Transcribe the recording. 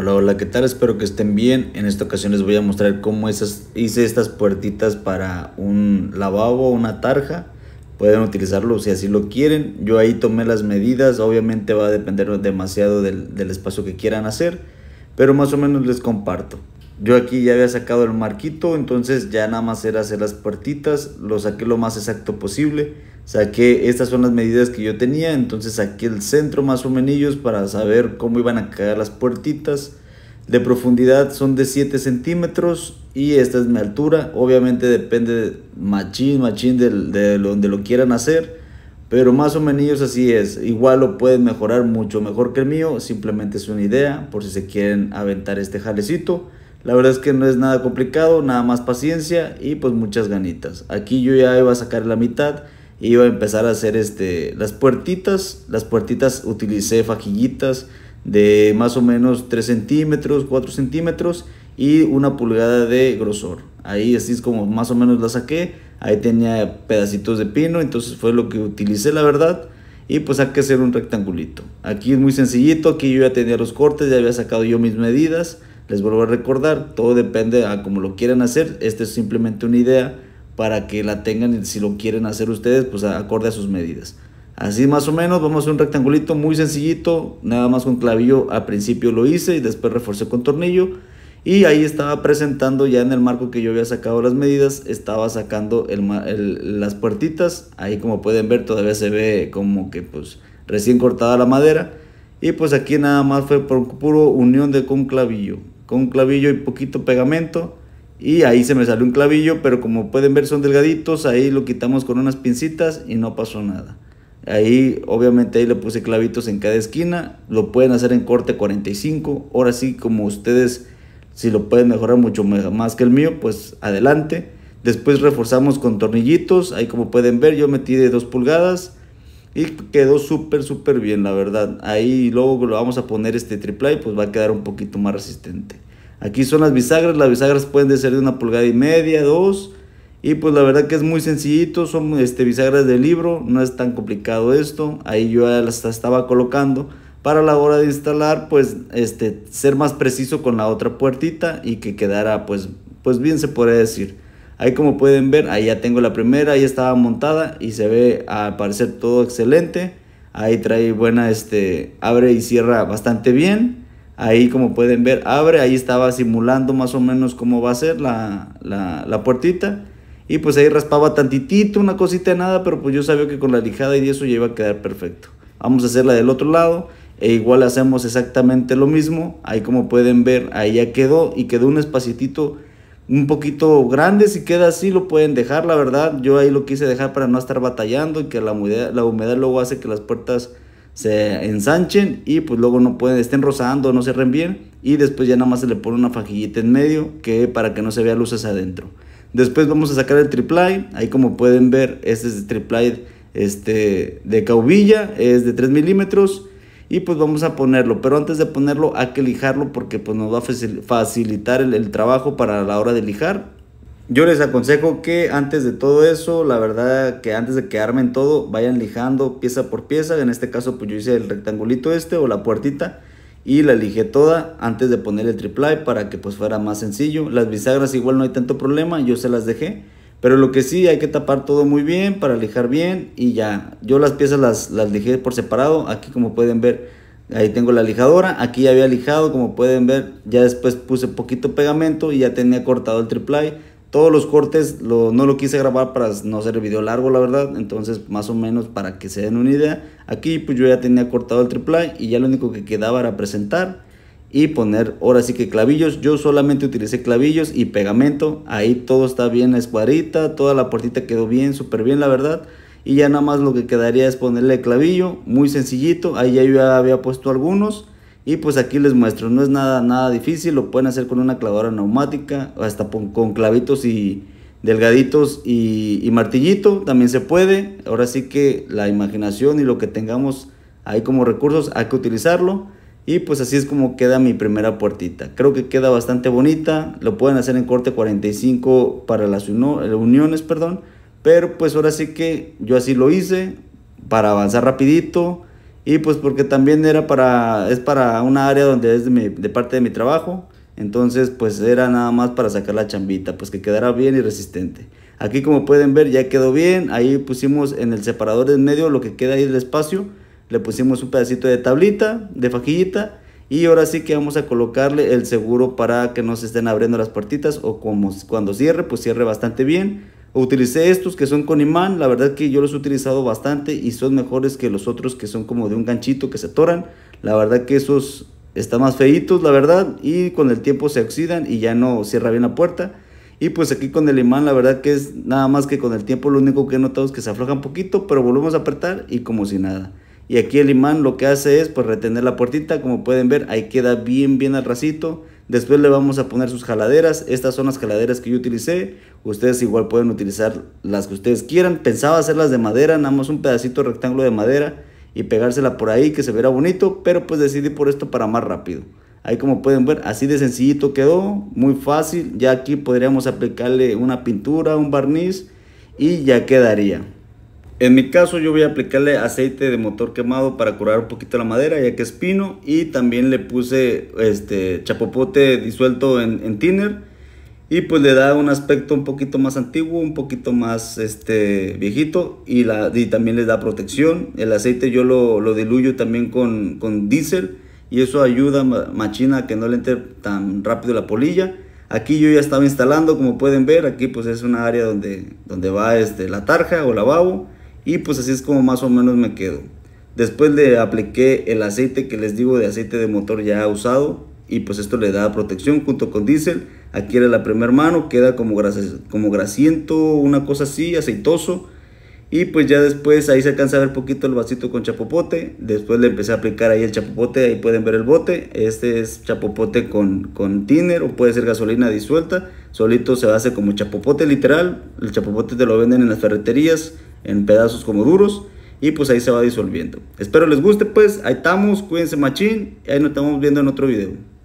Hola, hola, ¿qué tal? Espero que estén bien. En esta ocasión les voy a mostrar cómo esas, hice estas puertitas para un lavabo, una tarja. Pueden utilizarlo si así lo quieren. Yo ahí tomé las medidas. Obviamente va a depender demasiado del espacio que quieran hacer. Pero más o menos les comparto. Yo aquí ya había sacado el marquito, entonces ya nada más era hacer las puertitas, lo saqué lo más exacto posible. Saqué, estas son las medidas que yo tenía, entonces saqué el centro más o menos para saber cómo iban a quedar las puertitas. De profundidad son de 7 centímetros y esta es mi altura. Obviamente depende machín, machín de, de donde lo quieran hacer. Pero más o menos así es. Igual lo pueden mejorar mucho mejor que el mío. Simplemente es una idea por si se quieren aventar este jalecito. La verdad es que no es nada complicado, nada más paciencia y pues muchas ganitas. Aquí yo ya iba a sacar la mitad y iba a empezar a hacer este, las puertitas. Las puertitas utilicé fajillitas de más o menos 3 centímetros, 4 centímetros y una pulgada de grosor. Ahí así es como más o menos la saqué. Ahí tenía pedacitos de pino, entonces fue lo que utilicé la verdad. Y pues hay que hacer un rectangulito. Aquí es muy sencillito, aquí yo ya tenía los cortes, ya había sacado yo mis medidas. Les vuelvo a recordar, todo depende a cómo lo quieran hacer. Esta es simplemente una idea para que la tengan y si lo quieren hacer ustedes, pues acorde a sus medidas. Así más o menos, vamos a hacer un rectangulito muy sencillito, nada más con clavillo al principio lo hice y después reforcé con tornillo. Y ahí estaba presentando ya en el marco que yo había sacado las medidas, estaba sacando las puertitas. Ahí como pueden ver todavía se ve como que pues recién cortada la madera. Y pues aquí nada más fue por puro unión de con clavillo con un clavillo y poquito pegamento. Y ahí se me salió un clavillo, pero como pueden ver son delgaditos, ahí lo quitamos con unas pincitas y no pasó nada. Ahí, obviamente, ahí le puse clavitos en cada esquina. Lo pueden hacer en corte 45. Ahora sí, como ustedes, si lo pueden mejorar mucho más que el mío, pues adelante. Después reforzamos con tornillitos. Ahí como pueden ver, yo metí de dos pulgadas. Y quedó súper, súper bien, la verdad. Ahí luego lo vamos a poner este triple pues va a quedar un poquito más resistente. Aquí son las bisagras. Las bisagras pueden ser de una pulgada y media, dos. Y pues la verdad que es muy sencillito. Son este, bisagras de libro. No es tan complicado esto. Ahí yo ya las estaba colocando. Para la hora de instalar, pues este, ser más preciso con la otra puertita y que quedara pues, pues bien se podría decir. Ahí como pueden ver, ahí ya tengo la primera, ahí estaba montada y se ve al parecer todo excelente. Ahí trae buena, este, abre y cierra bastante bien. Ahí como pueden ver, abre, ahí estaba simulando más o menos cómo va a ser la, la, puertita. Y pues ahí raspaba tantitito, una cosita de nada, pero pues yo sabía que con la lijada y eso ya iba a quedar perfecto. Vamos a hacerla del otro lado e igual hacemos exactamente lo mismo. Ahí como pueden ver, ahí ya quedó y quedó un espacitito un poquito grande, si queda así lo pueden dejar, la verdad. Yo ahí lo quise dejar para no estar batallando y que la humedad, la humedad luego hace que las puertas se ensanchen y pues luego no pueden, estén rozando, no cierren bien y después ya nada más se le pone una fajillita en medio que para que no se vea luces adentro. Después vamos a sacar el triply ahí como pueden ver este es el triplay este, de caubilla, es de 3 milímetros y pues vamos a ponerlo. Pero antes de ponerlo hay que lijarlo porque pues nos va a facilitar el, trabajo para la hora de lijar. Yo les aconsejo que antes de todo eso, la verdad que antes de que armen todo, vayan lijando pieza por pieza. En este caso pues yo hice el rectangulito este o la puertita y la lijé toda antes de poner el triple para que pues fuera más sencillo. Las bisagras igual no hay tanto problema, yo se las dejé. Pero lo que sí, hay que tapar todo muy bien para lijar bien y ya. Yo las piezas las, las lijé por separado. Aquí como pueden ver, ahí tengo la lijadora. Aquí ya había lijado, como pueden ver. Ya después puse poquito pegamento y ya tenía cortado el triple Todos los cortes no lo quise grabar para no hacer el video largo, la verdad. Entonces, más o menos para que se den una idea. Aquí pues yo ya tenía cortado el triple y ya lo único que quedaba era presentar y poner ahora sí que clavillos yo solamente utilicé clavillos y pegamento ahí todo está bien la toda la puertita quedó bien súper bien la verdad y ya nada más lo que quedaría es ponerle clavillo muy sencillito ahí ya yo había puesto algunos y pues aquí les muestro no es nada nada difícil lo pueden hacer con una clavadora neumática hasta con clavitos y delgaditos y, y martillito también se puede ahora sí que la imaginación y lo que tengamos ahí como recursos hay que utilizarlo y pues así es como queda mi primera puertita. Creo que queda bastante bonita. Lo pueden hacer en corte 45 para las eh, uniones, perdón. Pero pues ahora sí que yo así lo hice para avanzar rapidito. Y pues porque también era para, es para una área donde es de, parte de mi trabajo. Entonces pues era nada más para sacar la chambita, pues que quedara bien y resistente. Aquí como pueden ver ya quedó bien. Ahí pusimos en el separador del medio lo que queda ahí del espacio le pusimos un pedacito de tablita, de fajillita, y ahora sí que vamos a colocarle el seguro para que no se estén abriendo las puertitas o como, cuando cierre, pues cierre bastante bien. Utilicé estos que son con imán, la verdad que yo los he utilizado bastante y son mejores que los otros que son como de un ganchito que se atoran. La verdad que esos están más feitos, la verdad, y con el tiempo se oxidan y ya no cierra bien la puerta. Y pues aquí con el imán, la verdad que es nada más que con el tiempo lo único que he notado es que se afloja un poquito, pero volvemos a apretar y como si nada. Y aquí el imán lo que hace es pues retener la puertita, como pueden ver, ahí queda bien bien al racito. Después le vamos a poner sus jaladeras, estas son las jaladeras que yo utilicé, ustedes igual pueden utilizar las que ustedes quieran. Pensaba hacerlas de madera, nada más un pedacito rectángulo de madera y pegársela por ahí que se verá bonito, pero pues decidí por esto para más rápido. Ahí como pueden ver, así de sencillito quedó, muy fácil. Ya aquí podríamos aplicarle una pintura, un barniz y ya quedaría. En mi caso yo voy a aplicarle aceite de motor quemado para curar un poquito la madera ya que es pino y también le puse este chapopote disuelto en, en y pues le da un aspecto un poquito más antiguo, un poquito más este viejito y, la, y también le da protección. El aceite yo lo, lo diluyo también con, con diésel y eso ayuda machina a que no le entre tan rápido la polilla. Aquí yo ya estaba instalando como pueden ver, aquí pues es una área donde, donde va este, la tarja o lavabo y pues así es como más o menos me quedo. Después le apliqué el aceite que les digo de aceite de motor ya usado y pues esto le da protección junto con diésel. Aquí era la primera mano, queda como, como grasiento, una cosa así, aceitoso. Y pues ya después ahí se alcanza a ver poquito el vasito con chapopote. Después le empecé a aplicar ahí el chapopote, ahí pueden ver el bote. Este es chapopote con, con tiner o puede ser gasolina disuelta. Solito se hace como chapopote literal. El chapopote te lo venden en las ferreterías en pedazos como duros y pues ahí se va disolviendo. Espero les guste pues, ahí estamos, cuídense machín, y ahí nos estamos viendo en otro video.